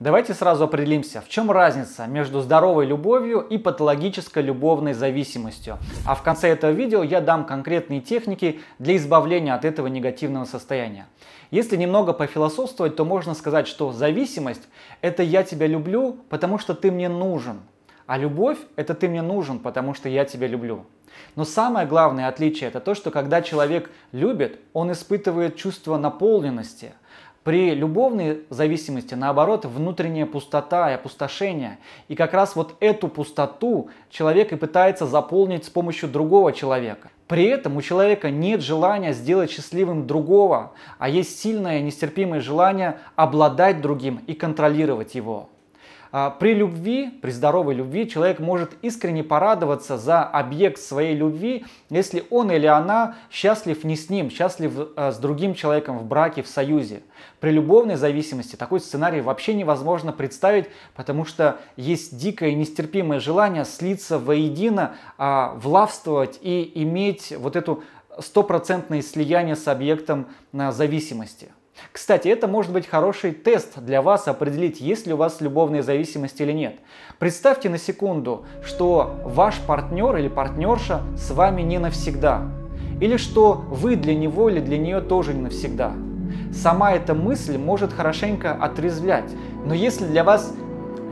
Давайте сразу определимся, в чем разница между здоровой любовью и патологической любовной зависимостью. А в конце этого видео я дам конкретные техники для избавления от этого негативного состояния. Если немного пофилософствовать, то можно сказать, что зависимость – это «я тебя люблю, потому что ты мне нужен», а любовь – это «ты мне нужен, потому что я тебя люблю». Но самое главное отличие – это то, что когда человек любит, он испытывает чувство наполненности – при любовной зависимости, наоборот, внутренняя пустота и опустошение. И как раз вот эту пустоту человек и пытается заполнить с помощью другого человека. При этом у человека нет желания сделать счастливым другого, а есть сильное нестерпимое желание обладать другим и контролировать его. А, при любви, при здоровой любви, человек может искренне порадоваться за объект своей любви, если он или она счастлив не с ним, счастлив а, с другим человеком в браке, в союзе. При любовной зависимости такой сценарий вообще невозможно представить, потому что есть дикое и нестерпимое желание слиться воедино, а, влавствовать и иметь вот эту стопроцентное слияние с объектом зависимости. Кстати, это может быть хороший тест для вас определить, есть ли у вас любовная зависимость или нет. Представьте на секунду, что ваш партнер или партнерша с вами не навсегда. Или что вы для него или для нее тоже не навсегда. Сама эта мысль может хорошенько отрезвлять. Но если для вас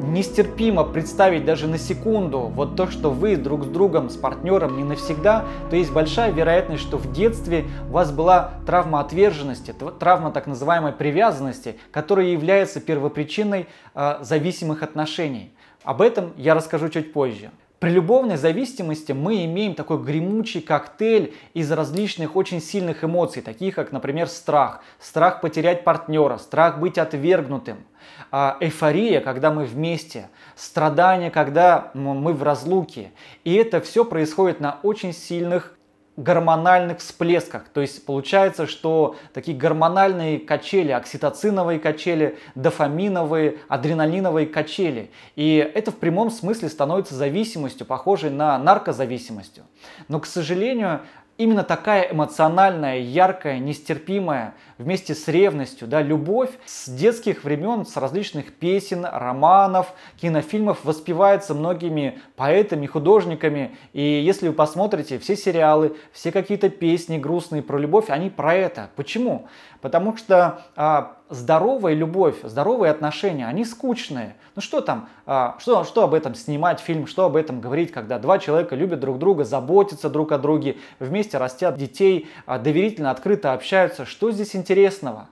нестерпимо представить даже на секунду вот то, что вы друг с другом, с партнером не навсегда, то есть большая вероятность, что в детстве у вас была травма отверженности, травма так называемой привязанности, которая является первопричиной э, зависимых отношений. Об этом я расскажу чуть позже. При любовной зависимости мы имеем такой гремучий коктейль из различных очень сильных эмоций, таких как, например, страх, страх потерять партнера, страх быть отвергнутым, а, эйфория, когда мы вместе, страдание, когда ну, мы в разлуке. И это все происходит на очень сильных гормональных всплесках. То есть получается, что такие гормональные качели, окситоциновые качели, дофаминовые, адреналиновые качели. И это в прямом смысле становится зависимостью, похожей на наркозависимостью. Но, к сожалению, Именно такая эмоциональная, яркая, нестерпимая, вместе с ревностью, да, любовь с детских времен, с различных песен, романов, кинофильмов воспевается многими поэтами, художниками. И если вы посмотрите все сериалы, все какие-то песни грустные про любовь, они про это. Почему? Потому что а, здоровая любовь, здоровые отношения, они скучные. Ну что там, а, что, что об этом снимать фильм, что об этом говорить, когда два человека любят друг друга, заботятся друг о друге, вместе растят детей, а, доверительно, открыто общаются. Что здесь интересного?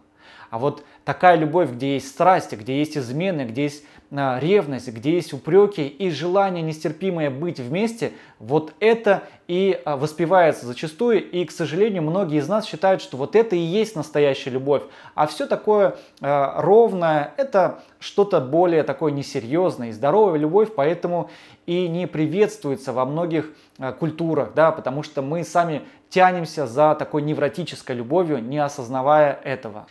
А вот такая любовь, где есть страсти, где есть измены, где есть а, ревность, где есть упреки и желание нестерпимое быть вместе, вот это и а, воспевается зачастую. И, к сожалению, многие из нас считают, что вот это и есть настоящая любовь. А все такое э, ровное – это что-то более такое несерьезное. И здоровая любовь поэтому и не приветствуется во многих э, культурах, да, потому что мы сами тянемся за такой невротической любовью, не осознавая этого.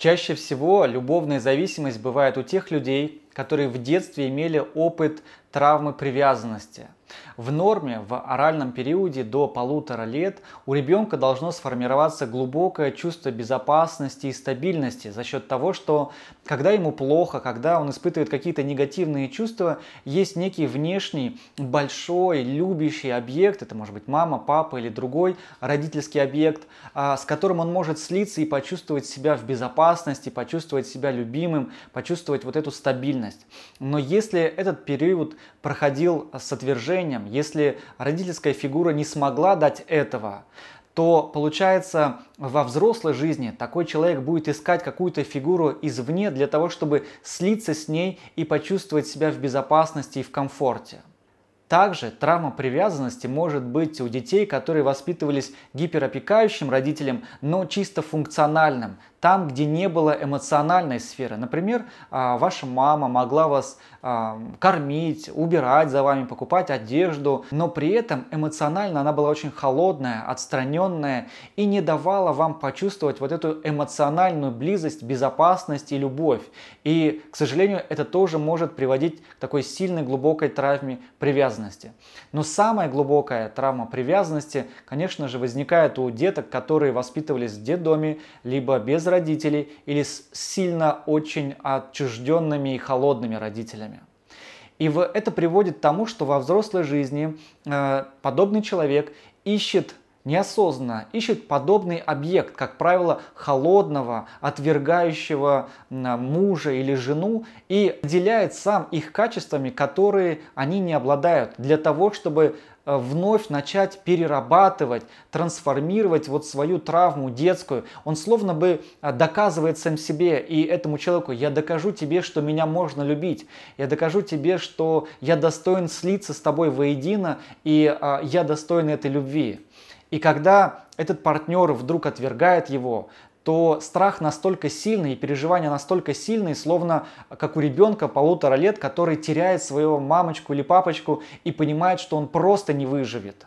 Чаще всего любовная зависимость бывает у тех людей, которые в детстве имели опыт травмы привязанности – в норме в оральном периоде до полутора лет у ребенка должно сформироваться глубокое чувство безопасности и стабильности за счет того, что когда ему плохо, когда он испытывает какие-то негативные чувства, есть некий внешний большой любящий объект, это может быть мама, папа или другой родительский объект, а, с которым он может слиться и почувствовать себя в безопасности, почувствовать себя любимым, почувствовать вот эту стабильность. Но если этот период проходил с отвержением, отношениям. Если родительская фигура не смогла дать этого, то получается во взрослой жизни такой человек будет искать какую-то фигуру извне для того, чтобы слиться с ней и почувствовать себя в безопасности и в комфорте. Также травма привязанности может быть у детей, которые воспитывались гиперопекающим родителем, но чисто функциональным, там, где не было эмоциональной сферы. Например, а, ваша мама могла вас а, кормить, убирать за вами, покупать одежду, но при этом эмоционально она была очень холодная, отстраненная и не давала вам почувствовать вот эту эмоциональную близость, безопасность и любовь. И, к сожалению, это тоже может приводить к такой сильной глубокой травме привязанности. Но самая глубокая травма привязанности, конечно же, возникает у деток, которые воспитывались в детдоме, либо без родителей или с сильно очень отчужденными и холодными родителями. И это приводит к тому, что во взрослой жизни э, подобный человек ищет неосознанно ищет подобный объект, как правило, холодного, отвергающего мужа или жену, и отделяет сам их качествами, которые они не обладают, для того, чтобы Э, вновь начать перерабатывать, трансформировать вот свою травму детскую. Он словно бы э, доказывает сам себе и этому человеку, я докажу тебе, что меня можно любить, я докажу тебе, что я достоин слиться с тобой воедино, и э, я достоин этой любви. И когда этот партнер вдруг отвергает его, то страх настолько сильный и переживания настолько сильные, словно как у ребенка полутора лет, который теряет свою мамочку или папочку и понимает, что он просто не выживет.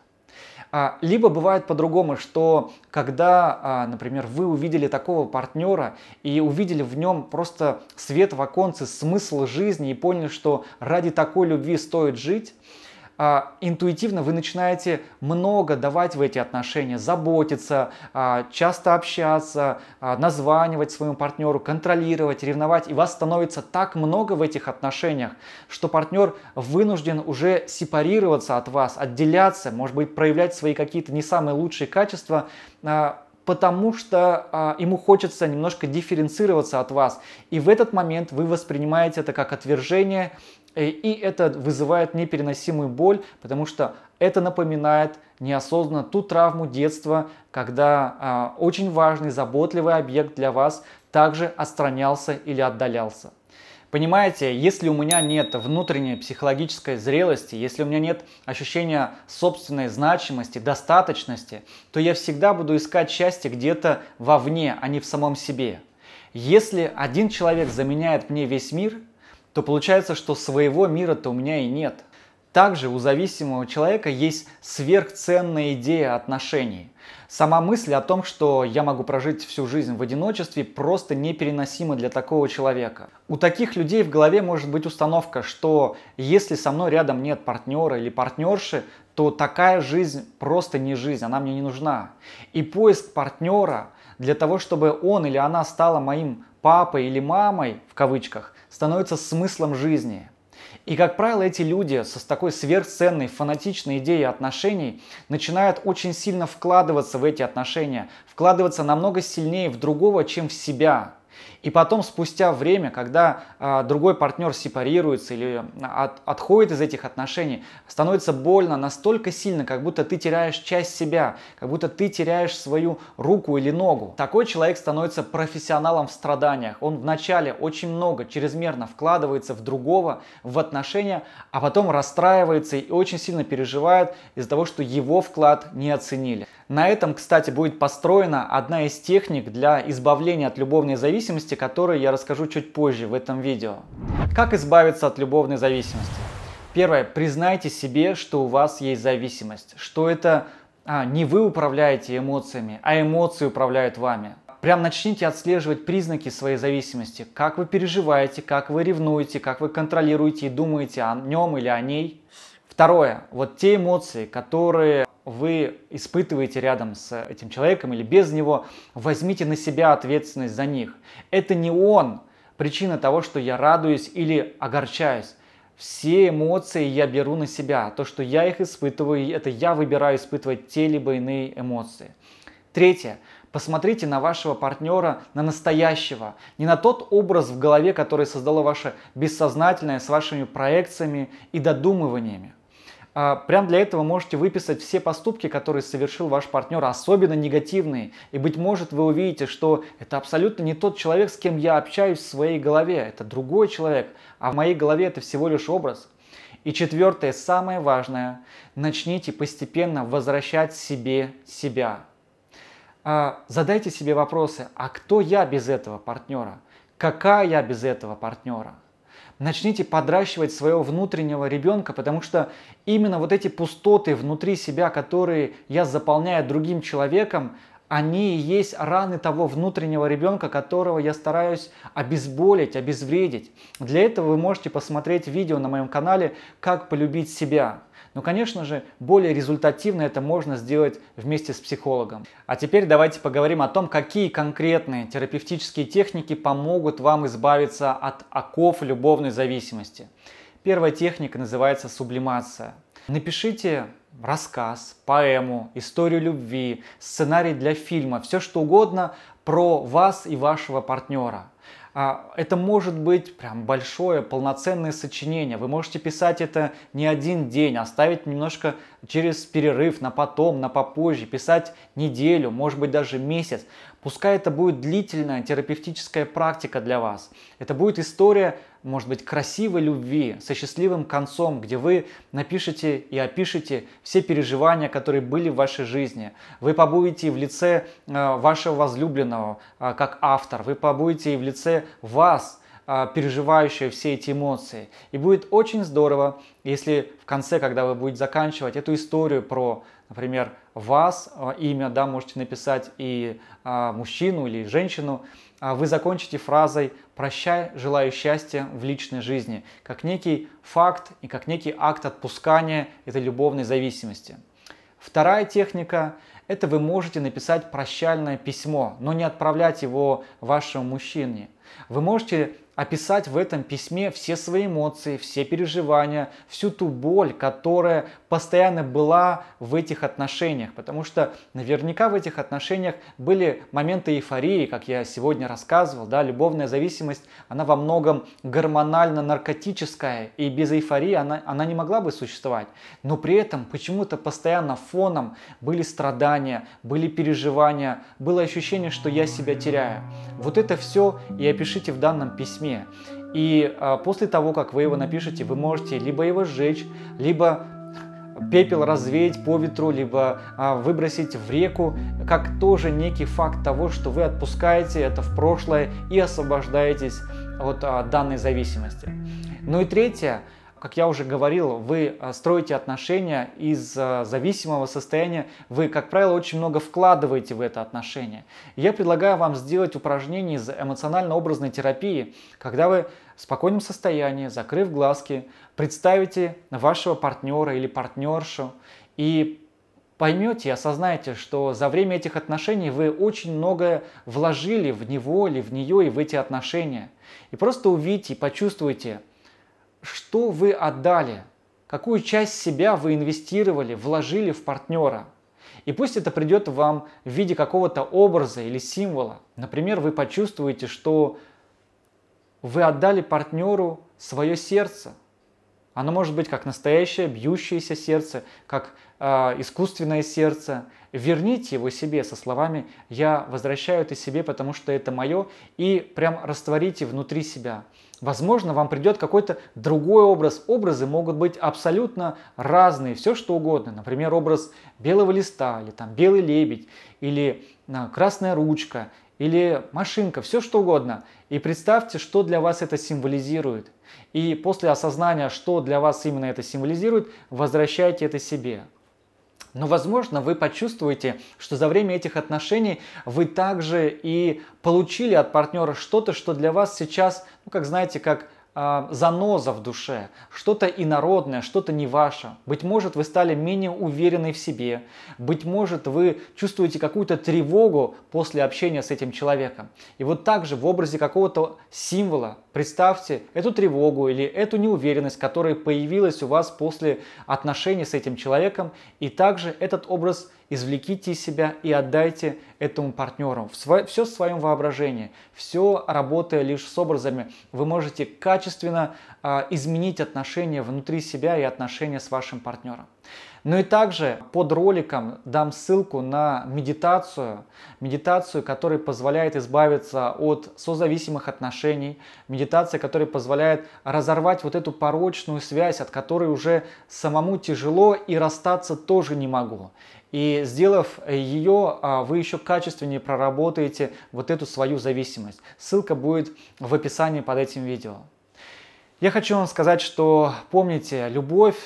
А, либо бывает по-другому, что когда, а, например, вы увидели такого партнера и увидели в нем просто свет в оконце, смысл жизни и поняли, что ради такой любви стоит жить, а, интуитивно вы начинаете много давать в эти отношения, заботиться, а, часто общаться, а, названивать своему партнеру, контролировать, ревновать. И вас становится так много в этих отношениях, что партнер вынужден уже сепарироваться от вас, отделяться, может быть, проявлять свои какие-то не самые лучшие качества, потому что а, ему хочется немножко дифференцироваться от вас. И в этот момент вы воспринимаете это как отвержение Э, и это вызывает непереносимую боль, потому что это напоминает неосознанно ту травму детства, когда э, очень важный, заботливый объект для вас также отстранялся или отдалялся. Понимаете, если у меня нет внутренней психологической зрелости, если у меня нет ощущения собственной значимости, достаточности, то я всегда буду искать счастье где-то вовне, а не в самом себе. Если один человек заменяет мне весь мир – то получается, что своего мира-то у меня и нет. Также у зависимого человека есть сверхценная идея отношений. Сама мысль о том, что я могу прожить всю жизнь в одиночестве, просто непереносима для такого человека. У таких людей в голове может быть установка, что если со мной рядом нет партнера или партнерши, то такая жизнь просто не жизнь, она мне не нужна. И поиск партнера для того, чтобы он или она стала моим папой или мамой, в кавычках, становится смыслом жизни. И, как правило, эти люди с такой сверхценной, фанатичной идеей отношений начинают очень сильно вкладываться в эти отношения, вкладываться намного сильнее в другого, чем в себя – и потом, спустя время, когда э, другой партнер сепарируется или от, отходит из этих отношений, становится больно настолько сильно, как будто ты теряешь часть себя, как будто ты теряешь свою руку или ногу. Такой человек становится профессионалом в страданиях. Он вначале очень много, чрезмерно вкладывается в другого, в отношения, а потом расстраивается и очень сильно переживает из-за того, что его вклад не оценили. На этом, кстати, будет построена одна из техник для избавления от любовной зависимости зависимости, которые я расскажу чуть позже в этом видео. Как избавиться от любовной зависимости? Первое. Признайте себе, что у вас есть зависимость, что это а, не вы управляете эмоциями, а эмоции управляют вами. Прям начните отслеживать признаки своей зависимости, как вы переживаете, как вы ревнуете, как вы контролируете и думаете о нем или о ней. Второе. Вот те эмоции, которые вы испытываете рядом с этим человеком или без него, возьмите на себя ответственность за них. Это не он причина того, что я радуюсь или огорчаюсь. Все эмоции я беру на себя. То, что я их испытываю, это я выбираю испытывать те либо иные эмоции. Третье. Посмотрите на вашего партнера, на настоящего, не на тот образ в голове, который создало ваше бессознательное с вашими проекциями и додумываниями. А, прям для этого можете выписать все поступки, которые совершил ваш партнер, особенно негативные. И, быть может, вы увидите, что это абсолютно не тот человек, с кем я общаюсь в своей голове. Это другой человек, а в моей голове это всего лишь образ. И четвертое, самое важное, начните постепенно возвращать себе себя. А, задайте себе вопросы, а кто я без этого партнера? Какая я без этого партнера? начните подращивать своего внутреннего ребенка, потому что именно вот эти пустоты внутри себя, которые я заполняю другим человеком, они и есть раны того внутреннего ребенка, которого я стараюсь обезболить, обезвредить. Для этого вы можете посмотреть видео на моем канале «Как полюбить себя». Но, конечно же, более результативно это можно сделать вместе с психологом. А теперь давайте поговорим о том, какие конкретные терапевтические техники помогут вам избавиться от оков любовной зависимости. Первая техника называется сублимация. Напишите рассказ, поэму, историю любви, сценарий для фильма, все что угодно про вас и вашего партнера. А, это может быть прям большое, полноценное сочинение. Вы можете писать это не один день, оставить немножко через перерыв, на потом, на попозже, писать неделю, может быть даже месяц. Пускай это будет длительная терапевтическая практика для вас. Это будет история, может быть, красивой любви, со счастливым концом, где вы напишете и опишете все переживания, которые были в вашей жизни. Вы побудете в лице э, вашего возлюбленного э, как автор, вы побудете и в лице вас – а, переживающая все эти эмоции. И будет очень здорово, если в конце, когда вы будете заканчивать эту историю про, например, вас, а, имя, да, можете написать и а, мужчину или женщину, вы закончите фразой «Прощай, желаю счастья в личной жизни», как некий факт и как некий акт отпускания этой любовной зависимости. Вторая техника – это вы можете написать прощальное письмо, но не отправлять его вашему мужчине – вы можете описать в этом письме все свои эмоции, все переживания, всю ту боль, которая постоянно была в этих отношениях. Потому что наверняка в этих отношениях были моменты эйфории, как я сегодня рассказывал. Да? Любовная зависимость, она во многом гормонально-наркотическая, и без эйфории она, она не могла бы существовать. Но при этом почему-то постоянно фоном были страдания, были переживания, было ощущение, что я себя теряю. Вот это все и описывается напишите в данном письме. И а, после того, как вы его напишете, вы можете либо его сжечь, либо пепел развеять по ветру, либо а, выбросить в реку, как тоже некий факт того, что вы отпускаете это в прошлое и освобождаетесь от а, данной зависимости. Ну и третье, как я уже говорил, вы э, строите отношения из э, зависимого состояния, вы, как правило, очень много вкладываете в это отношение. Я предлагаю вам сделать упражнение из эмоционально-образной терапии, когда вы в спокойном состоянии, закрыв глазки, представите вашего партнера или партнершу и поймете и осознаете, что за время этих отношений вы очень многое вложили в него или в нее и в эти отношения. И просто увидите и почувствуйте – что вы отдали, какую часть себя вы инвестировали, вложили в партнера. И пусть это придет вам в виде какого-то образа или символа. Например, вы почувствуете, что вы отдали партнеру свое сердце, оно может быть как настоящее бьющееся сердце, как э, искусственное сердце. Верните его себе со словами «Я возвращаю это себе, потому что это мое» и прям растворите внутри себя. Возможно, вам придет какой-то другой образ. Образы могут быть абсолютно разные, все что угодно. Например, образ белого листа, или там белый лебедь, или а, красная ручка, или машинка, все что угодно. И представьте, что для вас это символизирует. И после осознания, что для вас именно это символизирует, возвращайте это себе. Но, возможно, вы почувствуете, что за время этих отношений вы также и получили от партнера что-то, что для вас сейчас, ну, как знаете, как а, заноза в душе, что-то инородное, что-то не ваше. Быть может, вы стали менее уверены в себе. Быть может, вы чувствуете какую-то тревогу после общения с этим человеком. И вот также в образе какого-то символа представьте эту тревогу или эту неуверенность, которая появилась у вас после отношений с этим человеком. И также этот образ извлеките из себя и отдайте этому партнеру. Все в своем воображении, все работая лишь с образами, вы можете качественно а, изменить отношения внутри себя и отношения с вашим партнером. Ну и также под роликом дам ссылку на медитацию, медитацию, которая позволяет избавиться от созависимых отношений, медитация, которая позволяет разорвать вот эту порочную связь, от которой уже самому тяжело и расстаться тоже не могу. И сделав ее, а, вы еще качественнее проработаете вот эту свою зависимость. Ссылка будет в описании под этим видео. Я хочу вам сказать, что помните, любовь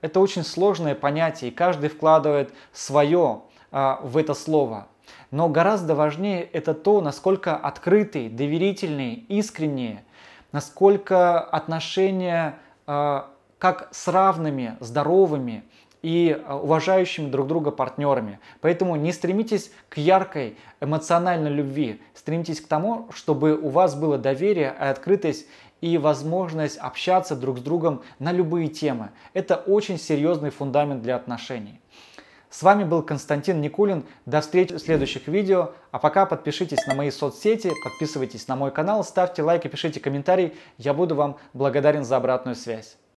это очень сложное понятие, и каждый вкладывает свое а, в это слово. Но гораздо важнее это то, насколько открытые, доверительные, искренние, насколько отношения а, как с равными, здоровыми и а, уважающими друг друга партнерами. Поэтому не стремитесь к яркой эмоциональной любви, стремитесь к тому, чтобы у вас было доверие и открытость и возможность общаться друг с другом на любые темы. Это очень серьезный фундамент для отношений. С вами был Константин Никулин. До встречи в следующих видео. А пока подпишитесь на мои соцсети, подписывайтесь на мой канал, ставьте лайк и пишите комментарий. Я буду вам благодарен за обратную связь.